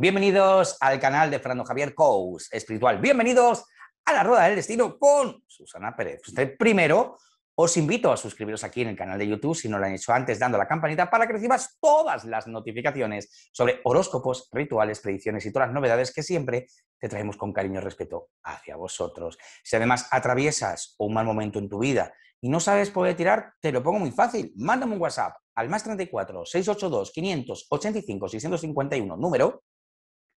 Bienvenidos al canal de Fernando Javier Cous Espiritual. Bienvenidos a la Rueda del Destino con Susana Pérez. Usted primero os invito a suscribiros aquí en el canal de YouTube si no lo han hecho antes, dando la campanita para que recibas todas las notificaciones sobre horóscopos, rituales, predicciones y todas las novedades que siempre te traemos con cariño y respeto hacia vosotros. Si además atraviesas un mal momento en tu vida y no sabes por tirar, te lo pongo muy fácil. Mándame un WhatsApp al más 34 682 585 651 número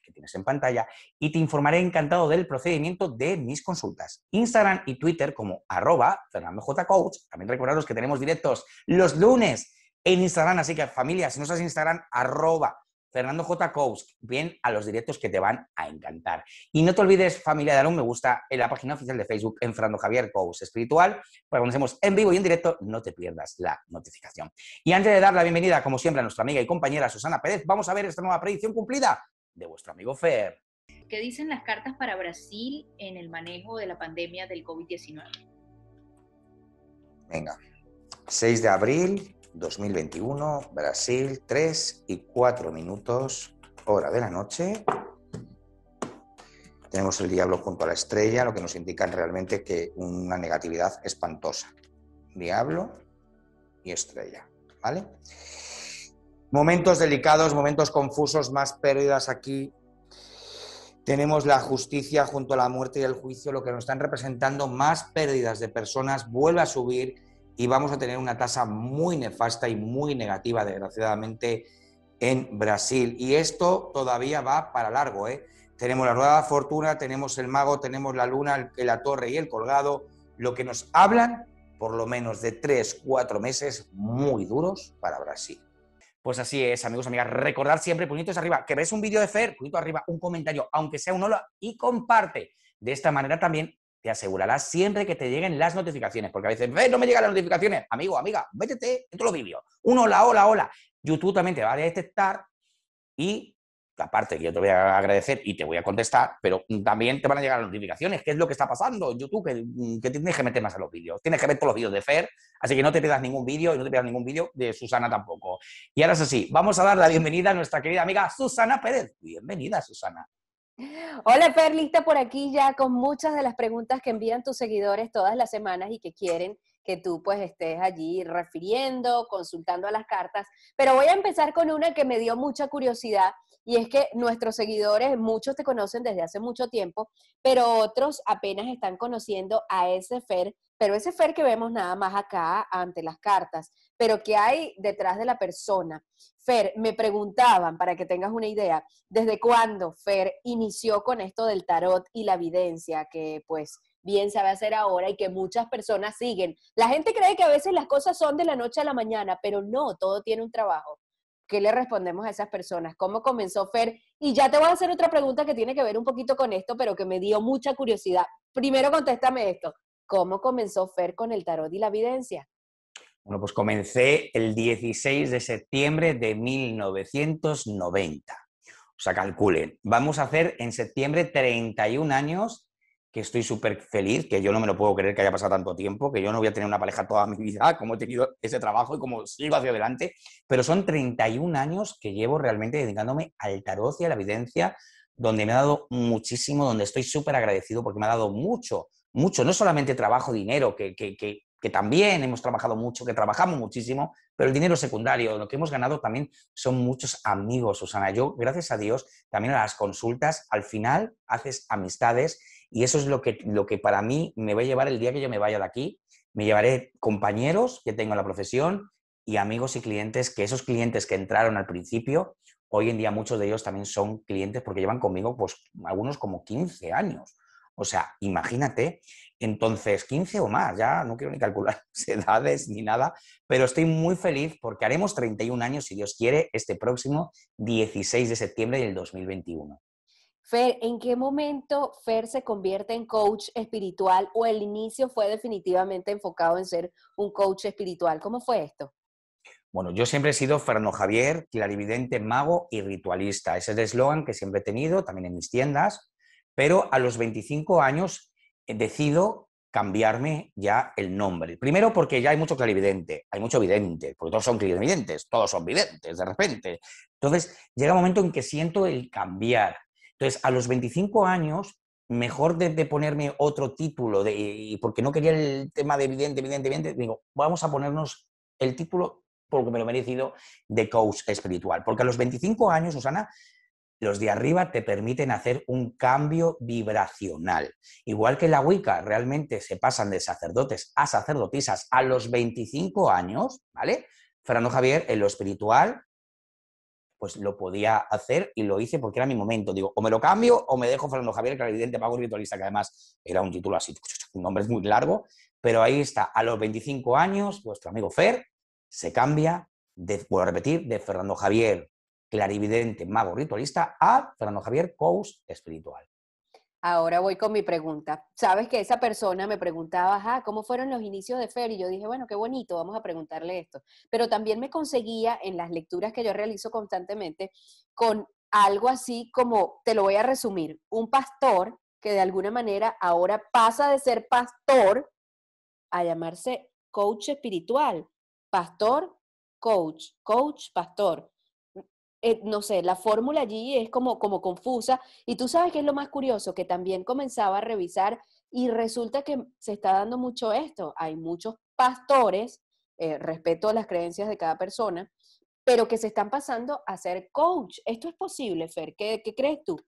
que tienes en pantalla y te informaré encantado del procedimiento de mis consultas. Instagram y Twitter como arroba fernandojcoach. También recordaros que tenemos directos los lunes en Instagram, así que familia, si no estás Instagram, arroba Fernando Coach, bien a los directos que te van a encantar. Y no te olvides, familia, de dar me gusta en la página oficial de Facebook en Fernando Javier Coach Espiritual, para conocemos en vivo y en directo, no te pierdas la notificación. Y antes de dar la bienvenida, como siempre, a nuestra amiga y compañera Susana Pérez, vamos a ver esta nueva predicción cumplida de vuestro amigo Fer. ¿Qué dicen las cartas para Brasil en el manejo de la pandemia del COVID-19? Venga, 6 de abril 2021, Brasil, 3 y 4 minutos, hora de la noche. Tenemos el diablo junto a la estrella, lo que nos indica realmente que una negatividad espantosa. Diablo y estrella, ¿vale? Momentos delicados, momentos confusos, más pérdidas aquí. Tenemos la justicia junto a la muerte y el juicio, lo que nos están representando más pérdidas de personas, vuelve a subir y vamos a tener una tasa muy nefasta y muy negativa, desgraciadamente, en Brasil. Y esto todavía va para largo. ¿eh? Tenemos la rueda de fortuna, tenemos el mago, tenemos la luna, la torre y el colgado. Lo que nos hablan, por lo menos de tres, cuatro meses muy duros para Brasil. Pues así es, amigos, amigas. Recordar siempre, puñitos arriba, que ves un vídeo de Fer, puñito arriba, un comentario, aunque sea un hola, y comparte. De esta manera también te asegurarás siempre que te lleguen las notificaciones, porque a veces, ves no me llegan las notificaciones. Amigo, amiga, métete en todos los vídeos. Un hola, hola, hola. YouTube también te va a detectar y la parte que yo te voy a agradecer y te voy a contestar, pero también te van a llegar las notificaciones, qué es lo que está pasando en YouTube, que, mm, tienes que meter más a los vídeos, tienes que ver todos los vídeos de Fer, así que no te pierdas ningún vídeo y no te pierdas ningún vídeo de Susana tampoco. Y ahora es así, vamos a dar la bienvenida a nuestra querida amiga Susana Pérez. Bienvenida, Susana. Hola Fer, lista por aquí ya con muchas de las preguntas que envían tus seguidores todas las semanas y que quieren que tú pues estés allí refiriendo, consultando a las cartas. Pero voy a empezar con una que me dio mucha curiosidad y es que nuestros seguidores, muchos te conocen desde hace mucho tiempo, pero otros apenas están conociendo a ese Fer, pero ese Fer que vemos nada más acá ante las cartas, pero que hay detrás de la persona. Fer, me preguntaban, para que tengas una idea, ¿desde cuándo Fer inició con esto del tarot y la evidencia? Que pues bien sabe hacer ahora y que muchas personas siguen. La gente cree que a veces las cosas son de la noche a la mañana, pero no, todo tiene un trabajo. ¿Qué le respondemos a esas personas? ¿Cómo comenzó Fer? Y ya te voy a hacer otra pregunta que tiene que ver un poquito con esto, pero que me dio mucha curiosidad. Primero contéstame esto. ¿Cómo comenzó Fer con el tarot y la evidencia? Bueno, pues comencé el 16 de septiembre de 1990. O sea, calculen, vamos a hacer en septiembre 31 años que estoy súper feliz, que yo no me lo puedo creer que haya pasado tanto tiempo, que yo no voy a tener una pareja toda mi vida, como he tenido ese trabajo y como sigo hacia adelante, pero son 31 años que llevo realmente dedicándome al tarot y a la evidencia, donde me ha dado muchísimo, donde estoy súper agradecido porque me ha dado mucho, mucho, no solamente trabajo, dinero, que, que, que, que también hemos trabajado mucho, que trabajamos muchísimo, pero el dinero secundario, lo que hemos ganado también son muchos amigos, Susana. Yo, gracias a Dios, también a las consultas, al final haces amistades y eso es lo que, lo que para mí me va a llevar el día que yo me vaya de aquí. Me llevaré compañeros que tengo en la profesión y amigos y clientes, que esos clientes que entraron al principio, hoy en día muchos de ellos también son clientes porque llevan conmigo, pues algunos como 15 años. O sea, imagínate, entonces 15 o más, ya no quiero ni calcular edades ni nada, pero estoy muy feliz porque haremos 31 años, si Dios quiere, este próximo 16 de septiembre del 2021. Fer, ¿en qué momento Fer se convierte en coach espiritual o el inicio fue definitivamente enfocado en ser un coach espiritual? ¿Cómo fue esto? Bueno, yo siempre he sido Fernando Javier, clarividente, mago y ritualista. Ese es el eslogan que siempre he tenido, también en mis tiendas, pero a los 25 años eh, decido cambiarme ya el nombre. Primero porque ya hay mucho clarividente, hay mucho vidente, porque todos son clarividentes, todos son videntes de repente. Entonces llega un momento en que siento el cambiar, entonces, a los 25 años, mejor de, ponerme otro título, de, y porque no quería el tema de evidente, evidente, evidente, digo, vamos a ponernos el título, porque me lo merecido, de coach espiritual. Porque a los 25 años, Susana, los de arriba te permiten hacer un cambio vibracional. Igual que la Wicca, realmente se pasan de sacerdotes a sacerdotisas a los 25 años, ¿vale? Fernando Javier, en lo espiritual, pues lo podía hacer y lo hice porque era mi momento. Digo, o me lo cambio o me dejo Fernando Javier Clarividente Mago Ritualista, que además era un título así, un nombre muy largo, pero ahí está, a los 25 años, vuestro amigo Fer se cambia, de, vuelvo a repetir, de Fernando Javier Clarividente Mago Ritualista a Fernando Javier coach Espiritual. Ahora voy con mi pregunta. Sabes que esa persona me preguntaba, ¿cómo fueron los inicios de Fer? Y yo dije, bueno, qué bonito, vamos a preguntarle esto. Pero también me conseguía en las lecturas que yo realizo constantemente con algo así como, te lo voy a resumir, un pastor que de alguna manera ahora pasa de ser pastor a llamarse coach espiritual, pastor, coach, coach, pastor. Eh, no sé, la fórmula allí es como, como confusa. Y tú sabes que es lo más curioso, que también comenzaba a revisar y resulta que se está dando mucho esto. Hay muchos pastores, eh, respeto a las creencias de cada persona, pero que se están pasando a ser coach. ¿Esto es posible, Fer? ¿Qué, crees tú?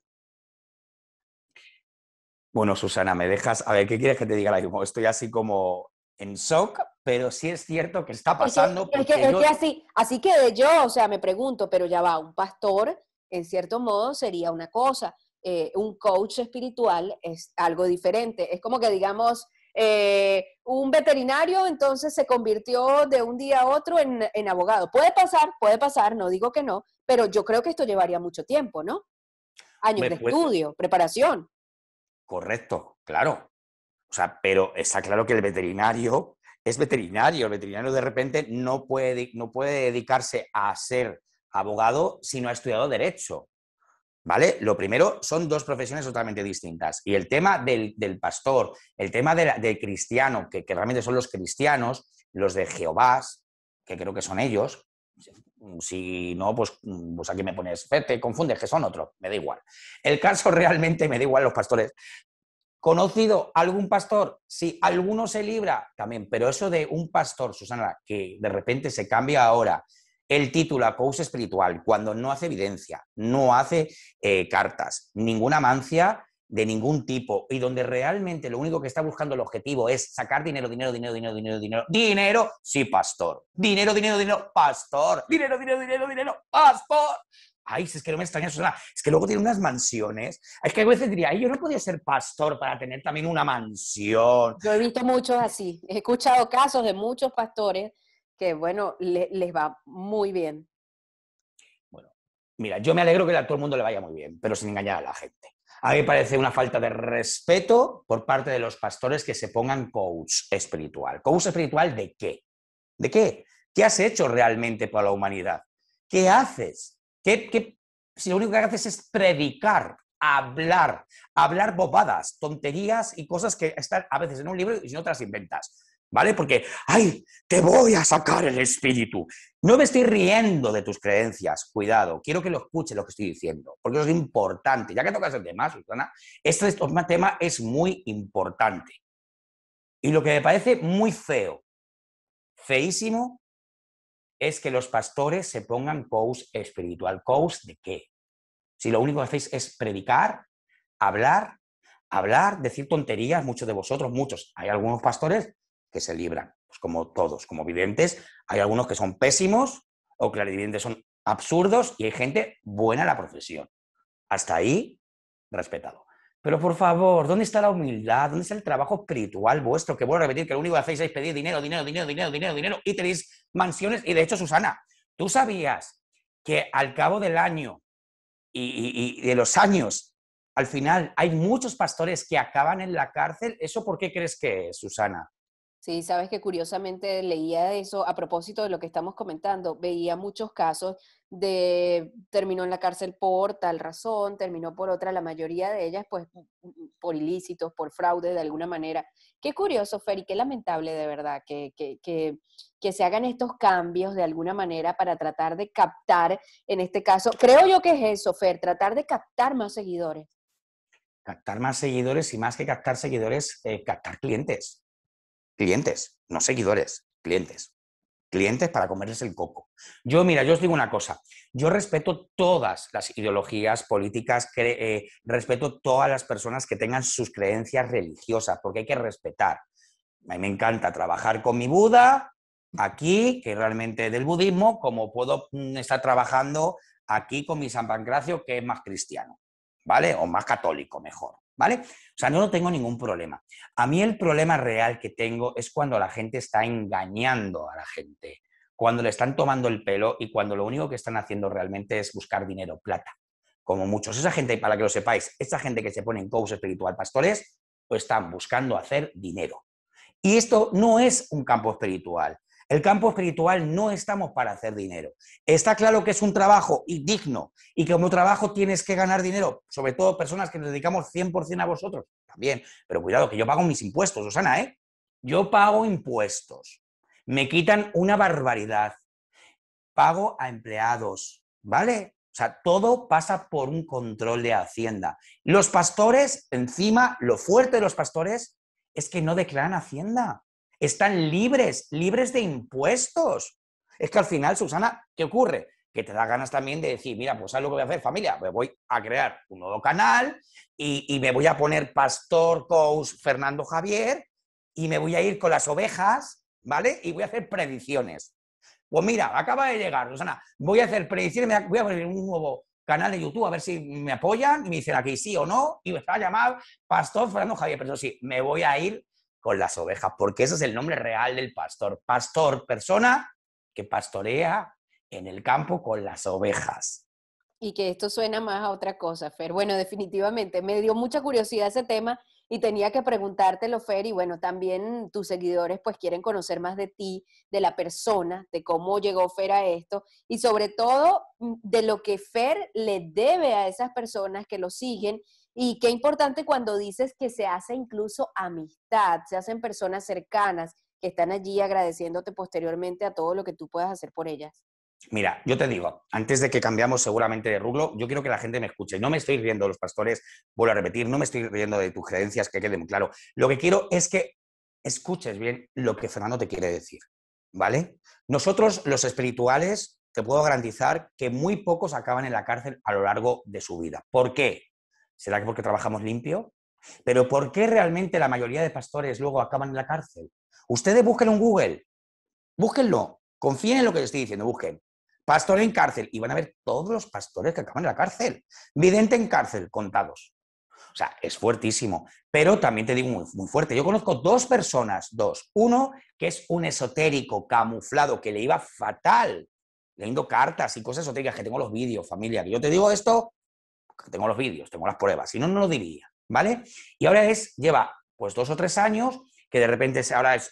Bueno, Susana, me dejas, a ver, ¿qué quieres que te diga la Estoy así como en shock, pero sí es cierto que está pasando. Es así, así que yo, o sea, me pregunto, pero ya va, un pastor, en cierto modo, sería una cosa, eh, un coach espiritual es algo diferente. Es como que, digamos, eh, un veterinario entonces se convirtió de un día a otro en, abogado. Puede pasar, puede pasar, no digo que no, pero yo creo que esto llevaría mucho tiempo, ¿no? Años de estudio, preparación. Correcto, claro, o sea, pero está claro que el veterinario es veterinario. El veterinario de repente no puede, no puede dedicarse a ser abogado si no ha estudiado derecho. ¿Vale? Lo primero, son dos profesiones totalmente distintas. Y el tema del, pastor, el tema del cristiano, que, realmente son los cristianos, los de Jehová, que creo que son ellos. Si no, pues, mm, pues aquí me pones, te confundes, que son otros, me da igual. El caso realmente me da igual los pastores, ¿Conocido algún pastor? Sí, alguno se libra también, pero eso de un pastor, Susana, que de repente se cambia ahora el título a coach espiritual cuando no hace evidencia, no hace eh, cartas, ninguna mancia de ningún tipo y donde realmente lo único que está buscando el objetivo es sacar dinero, dinero, dinero, dinero, dinero, dinero, dinero, sí, pastor, dinero, dinero, dinero, pastor, dinero, dinero, dinero, dinero, pastor, Ay, es que no me extraña eso Es que luego tiene unas mansiones. Es que a veces diría, Ay, yo no podía ser pastor para tener también una mansión. Yo he visto muchos así. He escuchado casos de muchos pastores que, bueno, les va muy bien. Bueno, mira, yo me alegro que a todo el mundo le vaya muy bien, pero sin engañar a la gente. A mí me parece una falta de respeto por parte de los pastores que se pongan coach espiritual. ¿Coach espiritual de qué? ¿De qué? ¿Qué has hecho realmente para la humanidad? ¿Qué haces? que si lo único que haces es predicar, hablar, hablar bobadas, tonterías y cosas que están a veces en un libro y si no te las inventas. ¿Vale? Porque, ay, te voy a sacar el espíritu. No me estoy riendo de tus creencias, cuidado, quiero que lo escuche lo que estoy diciendo, porque eso es importante. Ya que tocas el tema, Susana, este, este tema es muy importante. Y lo que me parece muy feo, feísimo, es que los pastores se pongan post espiritual. ¿Coach de qué? Si lo único que hacéis es predicar, hablar, hablar, decir tonterías, muchos de vosotros, muchos. Hay algunos pastores que se libran, pues como todos, como videntes. Hay algunos que son pésimos o clarividentes son absurdos y hay gente buena la profesión. Hasta ahí, respetado. Pero por favor, ¿dónde está la humildad? ¿Dónde está el trabajo espiritual vuestro? Que vuelvo a repetir que lo único que hacéis es pedir dinero, dinero, dinero, dinero, dinero, dinero, y tenéis mansiones. Y de hecho, Susana, tú sabías que al cabo del año y, y de los años, al final hay muchos pastores que acaban en la cárcel. ¿Eso por qué crees que es, Susana? Sí, sabes que curiosamente leía eso a propósito de lo que estamos comentando. Veía muchos casos de terminó en la cárcel por tal razón, terminó por otra, la mayoría de ellas pues por ilícitos, por fraude de alguna manera. Qué curioso, Fer, y qué lamentable de verdad que, que, que, que se hagan estos cambios de alguna manera para tratar de captar, en este caso, creo yo que es eso, Fer, tratar de captar más seguidores. Captar más seguidores y más que captar seguidores, eh, captar clientes clientes, no seguidores, clientes. Clientes para comerles el coco. Yo, mira, yo os digo una cosa, yo respeto todas las ideologías políticas, eh, respeto todas las personas que tengan sus creencias religiosas, porque hay que respetar. A mí me encanta trabajar con mi Buda, aquí, que realmente del budismo, como puedo mm, estar trabajando aquí con mi San Pancracio, que es más cristiano, ¿vale? O más católico, mejor. ¿vale? O sea, no tengo ningún problema. A mí el problema real que tengo es cuando la gente está engañando a la gente, cuando le están tomando el pelo y cuando lo único que están haciendo realmente es buscar dinero, plata, como muchos. Esa gente, para que lo sepáis, esa gente que se pone en coach espiritual pastores, pues están buscando hacer dinero. Y esto no es un campo espiritual. El campo espiritual no estamos para hacer dinero. Está claro que es un trabajo y digno y que como trabajo tienes que ganar dinero, sobre todo personas que nos dedicamos 100% a vosotros, también, pero cuidado que yo pago mis impuestos, Osana, ¿eh? Yo pago impuestos. Me quitan una barbaridad. Pago a empleados, ¿vale? O sea, todo pasa por un control de Hacienda. Los pastores, encima, lo fuerte de los pastores es que no declaran Hacienda están libres, libres de impuestos. Es que al final, Susana, ¿qué ocurre? Que te da ganas también de decir, mira, pues ¿sabes lo que voy a hacer, familia? me voy a crear un nuevo canal y, me voy a poner Pastor Cous Fernando Javier y me voy a ir con las ovejas, ¿vale? Y voy a hacer predicciones. Pues mira, acaba de llegar, Susana, voy a hacer predicciones, voy a poner un nuevo canal de YouTube, a ver si me apoyan, me dicen aquí sí o no, y me a llamar Pastor Fernando Javier, pero sí, me voy a ir con las ovejas, porque ese es el nombre real del pastor. Pastor, persona que pastorea en el campo con las ovejas. Y que esto suena más a otra cosa, Fer. Bueno, definitivamente, me dio mucha curiosidad ese tema y tenía que preguntártelo, Fer, y bueno, también tus seguidores pues quieren conocer más de ti, de la persona, de cómo llegó Fer a esto y sobre todo mm, de lo que Fer le debe a esas personas que lo siguen y qué importante cuando dices que se hace incluso amistad, se hacen personas cercanas que están allí agradeciéndote posteriormente a todo lo que tú puedas hacer por ellas. Mira, yo te digo, antes de que cambiamos seguramente de rublo, yo quiero que la gente me escuche. No me estoy riendo los pastores, vuelvo a repetir, no me estoy riendo de tus creencias, que quede muy claro. Lo que quiero es que escuches bien lo que Fernando te quiere decir, ¿vale? Nosotros, los espirituales, te puedo garantizar que muy pocos acaban en la cárcel a lo largo de su vida. ¿Por qué? ¿Será que porque trabajamos limpio? Pero ¿por qué realmente la mayoría de pastores luego acaban en la cárcel? Ustedes busquen en Google, búsquenlo, confíen en lo que les estoy diciendo, busquen. Pastor en cárcel, y van a ver todos los pastores que acaban en la cárcel. Vidente en cárcel, contados. O sea, es fuertísimo. Pero también te digo muy, fuerte. Yo conozco dos personas, dos. Uno que es un esotérico camuflado que le iba fatal, leyendo cartas y cosas esotéricas, que tengo los vídeos, familia. yo te digo esto tengo los vídeos, tengo las pruebas, si no, no lo diría, ¿vale? Y ahora es, lleva pues dos o tres años que de repente ahora es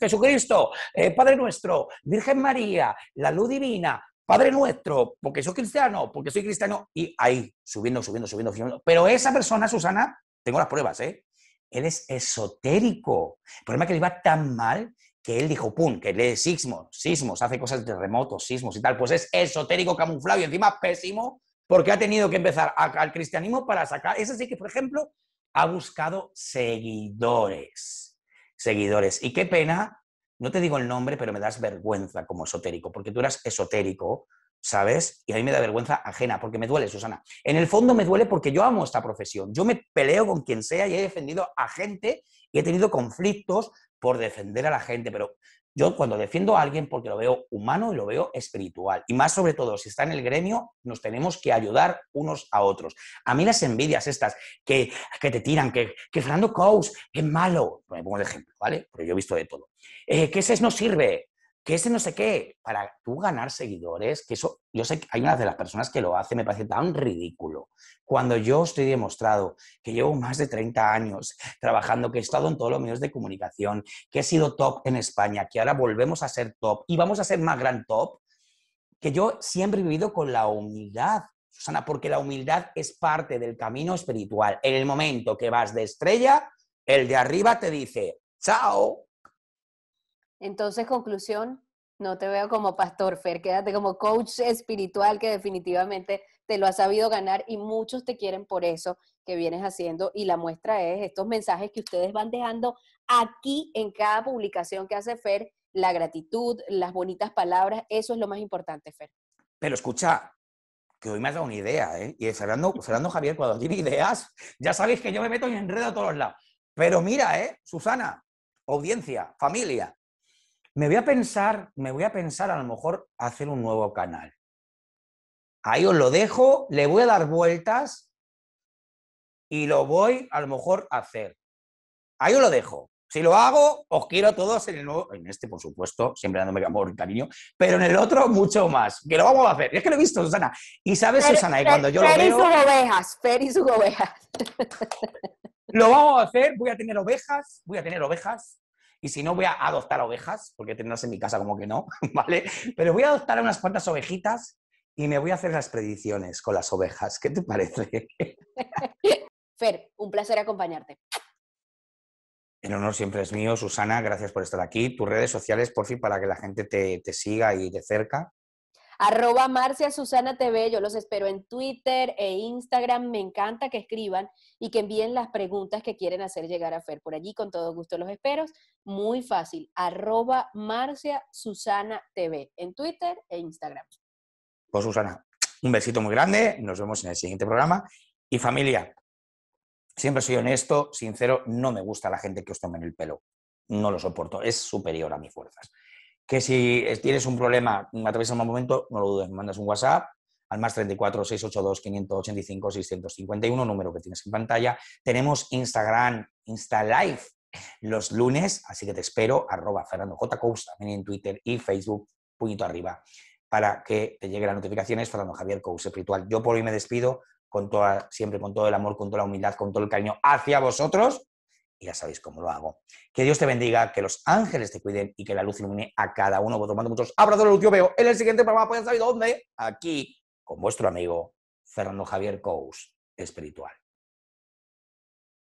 Jesucristo, eh, Padre Nuestro, Virgen María, la luz divina, Padre Nuestro, porque soy cristiano, porque soy cristiano, y ahí, subiendo, subiendo, subiendo, subiendo. Pero esa persona, Susana, tengo las pruebas, ¿eh? Él es esotérico. El problema es que le va tan mal que él dijo, pum, que lee sismos, sismos, hace cosas de terremotos, sismos y tal, pues es esotérico, camuflado y encima pésimo porque ha tenido que empezar al cristianismo para sacar. Es así que, por ejemplo, ha buscado seguidores. Seguidores. Y qué pena, no te digo el nombre, pero me das vergüenza como esotérico, porque tú eras esotérico, ¿sabes? Y a mí me da vergüenza ajena, porque me duele, Susana. En el fondo me duele porque yo amo esta profesión. Yo me peleo con quien sea y he defendido a gente y he tenido conflictos por defender a la gente, pero yo cuando defiendo a alguien porque lo veo humano y lo veo espiritual. Y más sobre todo, si está en el gremio, nos tenemos que ayudar unos a otros. A mí las envidias estas que, que te tiran, que, que Fernando Cous es malo, me pongo el ejemplo, ¿vale? Pero yo he visto de todo. Eh, qué es eso no sirve, ese no sé qué, para tú ganar seguidores, que eso, yo sé que hay una de las personas que lo hace, me parece tan ridículo. Cuando yo estoy demostrado que llevo más de 30 años trabajando, que he estado en todos los medios de comunicación, que he sido top en España, que ahora volvemos a ser top y vamos a ser más gran top, que yo siempre he vivido con la humildad Susana, porque la humildad es parte del camino espiritual. En el momento que vas de estrella, el de arriba te dice, chao, entonces, conclusión, no te veo como pastor, Fer, quédate como coach espiritual que definitivamente te lo ha sabido ganar y muchos te quieren por eso que vienes haciendo y la muestra es estos mensajes que ustedes van dejando aquí en cada publicación que hace Fer, la gratitud, las bonitas palabras, eso es lo más importante, Fer. Pero escucha, que hoy me has dado una idea, ¿eh? Y Fernando, Javier, cuando tiene ideas, ya sabéis que yo me meto en enredo a todos lados. Pero mira, ¿eh? Susana, audiencia, familia, me voy a pensar, me voy a pensar a lo mejor hacer un nuevo canal. Ahí os lo dejo, le voy a dar vueltas y lo voy a lo mejor a hacer. Ahí os lo dejo. Si lo hago, os quiero a todos en el nuevo, en este por supuesto, siempre dándome amor y cariño, pero en el otro mucho más, que lo vamos a hacer. Es que lo he visto, Susana. Y sabes, Susana, cuando yo lo veo... ovejas, Fer ovejas. Lo vamos a hacer, voy a tener ovejas, voy a tener ovejas, y si no voy a adoptar ovejas, porque tendrás en mi casa como que no, ¿vale? Pero voy a adoptar unas cuantas ovejitas y me voy a hacer las predicciones con las ovejas. ¿Qué te parece? Fer, un placer acompañarte. El honor siempre es mío, Susana, gracias por estar aquí. Tus redes sociales, por fin, para que la gente te, te siga y de cerca. Arroba Marcia Susana TV, yo los espero en Twitter e Instagram. Me encanta que escriban y que envíen las preguntas que quieren hacer llegar a Fer por allí. Con todo gusto los espero. Muy fácil. Arroba Marcia Susana TV en Twitter e Instagram. Pues Susana, un besito muy grande. Nos vemos en el siguiente programa. Y familia, siempre soy honesto, sincero, no me gusta la gente que os tome en el pelo. No lo soporto, es superior a mis fuerzas que si tienes un problema, de un momento, no lo dudes, mandas un WhatsApp al más 34 682 585 651, número que tienes en pantalla. Tenemos Instagram, Insta Live los lunes, así que te espero, arroba Fernando J. Cous, también en Twitter y Facebook, puñito arriba, para que te lleguen las notificaciones, Fernando Javier Cous, espiritual. Yo por hoy me despido, con toda, siempre con todo el amor, con toda la humildad, con todo el cariño hacia vosotros y ya sabéis cómo lo hago. Que Dios te bendiga, que los ángeles te cuiden y que la luz ilumine a cada uno. Vos mando muchos abrazos de luz. Yo veo en el siguiente programa, pues ya sabéis dónde, aquí, con vuestro amigo Fernando Javier Cous, espiritual.